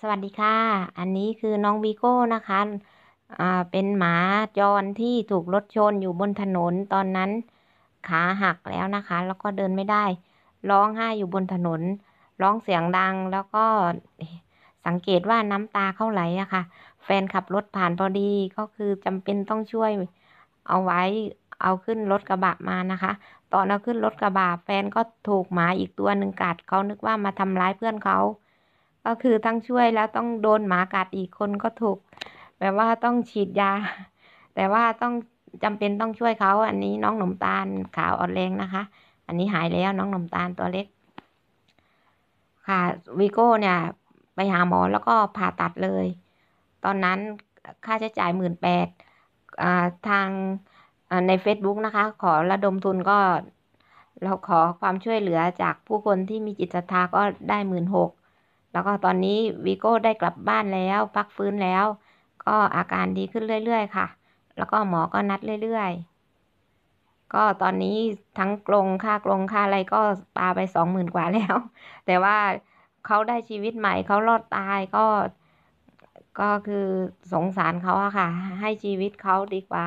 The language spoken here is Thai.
สวัสดีค่ะ อันนี้คือน้องวีโก้นะคะ อ่า เป็นหมาจรที่ถูก รถชนอยู่บนถนนตอนนั้น ขา หักแล้วนะคะ แล้วก็เดินไม่ได้ ร้องไห้อยู่บนถนนร้องเสียงดังแล้วก็สังเกตว่าน้ำตาเข้าไหลอะคะ่ะ แฟนขับ รถผ่านพอดีก็คือจำเป็นต้องช่วยเอาไว้เอาขึ้นรถกระบะมานะคะตอนเอา ขึ้นรถกระบะแฟนก็ถูกหมาอีกตัวหนึ่งกัดเขานึกว่ามาทำร้ายเพื่อนเขาก็คือทั้งช่วยแล้วต้องโดนหมากัดอีกคนก็ถูก แบบว่าต้องฉีดยา แต่ว่าต้องจำเป็นต้องช่วยเขา อันนี้น้องหนมตาลขาวอ่อนแรงนะคะ อันนี้หายแล้วน้องหนมตาลตัวเล็กค่ะวิโก้เนี่ย ไปหาหมอแล้วก็ผ่าตัดเลย ตอนนั้นค่าใช้จ่ายหมื่นแปดทางใน Facebook นะคะ ขอระดมทุนก็เราขอความช่วยเหลือจากผู้คนที่มีจิตศรัทธาก็ได้หมื่นหกแล้วก็ตอนนี้วีโก้ได้กลับบ้านแล้ว พักฟื้นแล้วก็อาการดีขึ้นเรื่อยๆ ค่ะ แล้วก็หมอก็นัดเรื่อย ๆ ก็ตอนนี้ทั้งกรงค่ากรงค่าอะไรก็ปาไปสองหมื่นกว่าแล้ว แต่ว่าเขาได้ชีวิตใหม่เขารอดตาย ก็ก็คือสงสารเขาอะค่ะ ให้ชีวิตเขาดีกว่า